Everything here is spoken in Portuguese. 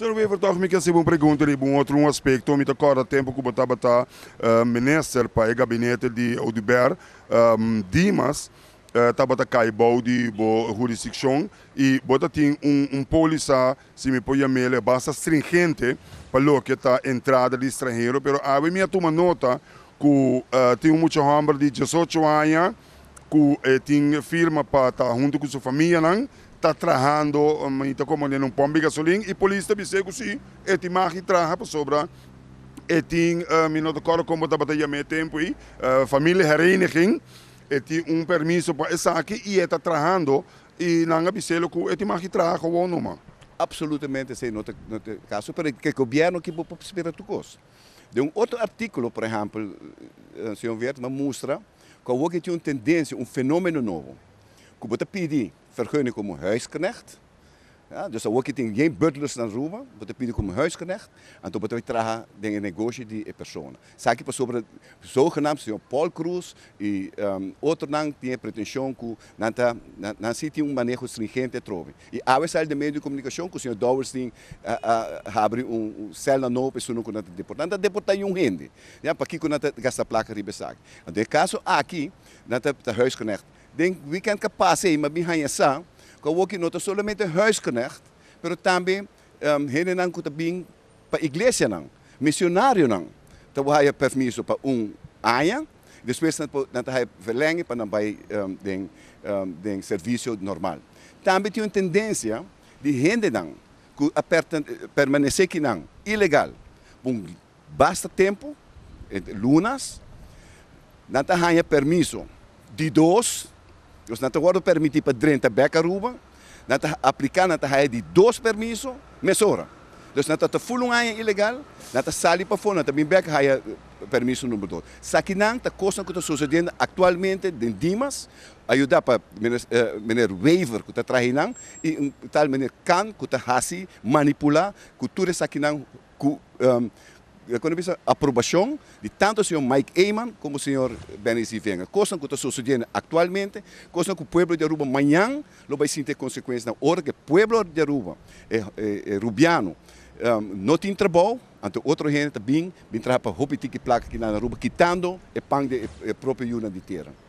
Sr. Weber, toch me uma sebum pergunta e um outro um aspecto, me acorda tempo que o tá ah, minister para o gabinete de Oduber ah, Dimas tá ah, bota cai balde bo jurisdição e bota tem um um polícia se me põe a mele basta stringente para o que está entrada de estrangeiro, pero a minha nota que uh, tem muito homem de 18 anos que eh, tem firma para estar tá junto com sua família, não? Tá está trazendo muita comida num pão, pombo de gasolina e polícia dice que sí, eh, esta imagen trabaja por sobra. Etin, uh, minuto coro como está batalha meio tempo aí uh, família hereniging, etin um permiso para essa aqui e está trazendo e não é biselo que etin magi trabaja ou não Absolutamente sim, não é caso, mas que o governo que pode perceber tudo coisa. De um outro artigo, por exemplo, senhor Verde, mostra que houve uma tendência, um fenômeno novo, que você pedir vergunning om een huisknecht. Ja, dus dan word je geen butlers dan Roma, maar dan bied ik om een huisknecht. En dan betekent traga dingen negotie die persoon. Saki persoon zogenaamd zijn Paul Cruz, die ehm, outernang die pretension na nanta nan siti um manejo stringente trove. E a vez de meio eh, eh, de comunicação ku senhor Dowers tem abre um cela novo pessoa não kunata deportar, nanta deportar um rende. Ja, para que kunata gasta placa ribesac. de caso aqui, ah, de huisknecht Denk, we kan capacei, mas bem hanha sa, que eu aqui não somente huisknecht, pero hen ehm, en dan nang kuta bing pa iglesia nang, missionário nang. Então, eu haia permiso para um aia, depois na haia verlengue para nambai um, ehm, den, um, ehm, den servicio normal. Também tem tendensia die hen rende nang, aperten permanecer que não, ilegal. Bom, basta tempo, lunas, não haia permiso die dos, Dus dat wordt permissie per Drenthe Bekkeroepen. Dat de applicant hij die dos permisso mesoren. Dus dat de voeling aan je ilegal, dat de sali para fora, dat de bek hij je permisso número 2. Sakinang, de kosten que está sucedendo atualmente em Dimas, ajudar para o meneer Weaver, que está trajinang, e tal meneer can, que está hasi, manipular, cultura Sakinang, que um, economista aprovação de tanto o senhor Mike Eyman como o senhor Benny Venga. Coisa que está sucedendo atualmente, coisa que o povo de Aruba amanhã vai sentir consequências na hora que o povo de Aruba é, é, é rubiano. Um, não tem trabalho, então outra gente vem, vem trabalhar para roupa e placa aqui na Aruba, quitando o pão da própria Yuna de terra.